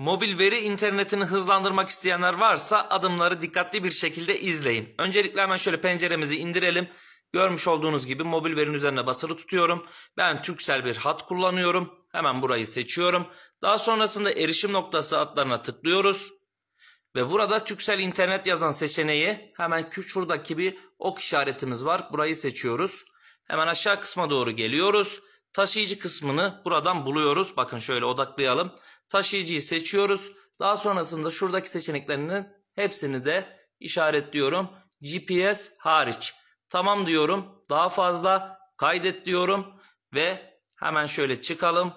Mobil veri internetini hızlandırmak isteyenler varsa adımları dikkatli bir şekilde izleyin. Öncelikle hemen şöyle penceremizi indirelim. Görmüş olduğunuz gibi mobil verinin üzerine basılı tutuyorum. Ben Türksel bir hat kullanıyorum. Hemen burayı seçiyorum. Daha sonrasında erişim noktası adlarına tıklıyoruz. Ve burada Türksel internet yazan seçeneği hemen şuradaki bir ok işaretimiz var. Burayı seçiyoruz. Hemen aşağı kısma doğru geliyoruz. Taşıyıcı kısmını buradan buluyoruz. Bakın şöyle odaklayalım taşıyıcıyı seçiyoruz. Daha sonrasında şuradaki seçeneklerinin hepsini de işaretliyorum. GPS hariç. Tamam diyorum. Daha fazla kaydet diyorum. Ve hemen şöyle çıkalım.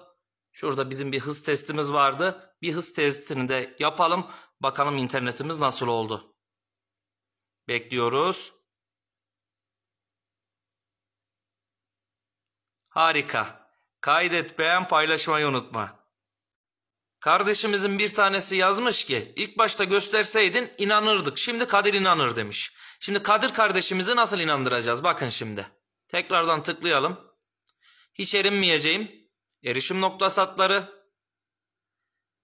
Şurada bizim bir hız testimiz vardı. Bir hız testini de yapalım. Bakalım internetimiz nasıl oldu. Bekliyoruz. Harika. Kaydet, beğen, paylaşmayı unutma. Kardeşimizin bir tanesi yazmış ki ilk başta gösterseydin inanırdık. Şimdi Kadir inanır demiş. Şimdi Kadir kardeşimizi nasıl inandıracağız? Bakın şimdi. Tekrardan tıklayalım. Hiç erinmeyeceğim. Erişim nokta satları.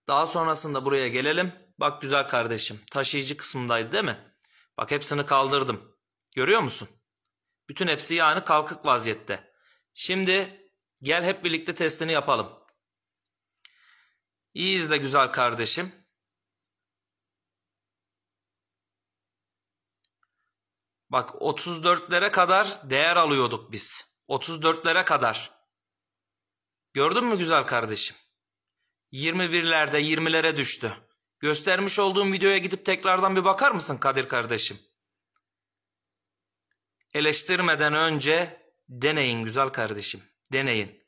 Daha sonrasında buraya gelelim. Bak güzel kardeşim. Taşıyıcı kısmındaydı değil mi? Bak hepsini kaldırdım. Görüyor musun? Bütün hepsi yani kalkık vaziyette. Şimdi gel hep birlikte testini yapalım. İyi izle güzel kardeşim. Bak 34'lere kadar değer alıyorduk biz. 34'lere kadar. Gördün mü güzel kardeşim? 21'lerde 20'lere düştü. Göstermiş olduğum videoya gidip tekrardan bir bakar mısın Kadir kardeşim? Eleştirmeden önce deneyin güzel kardeşim. Deneyin.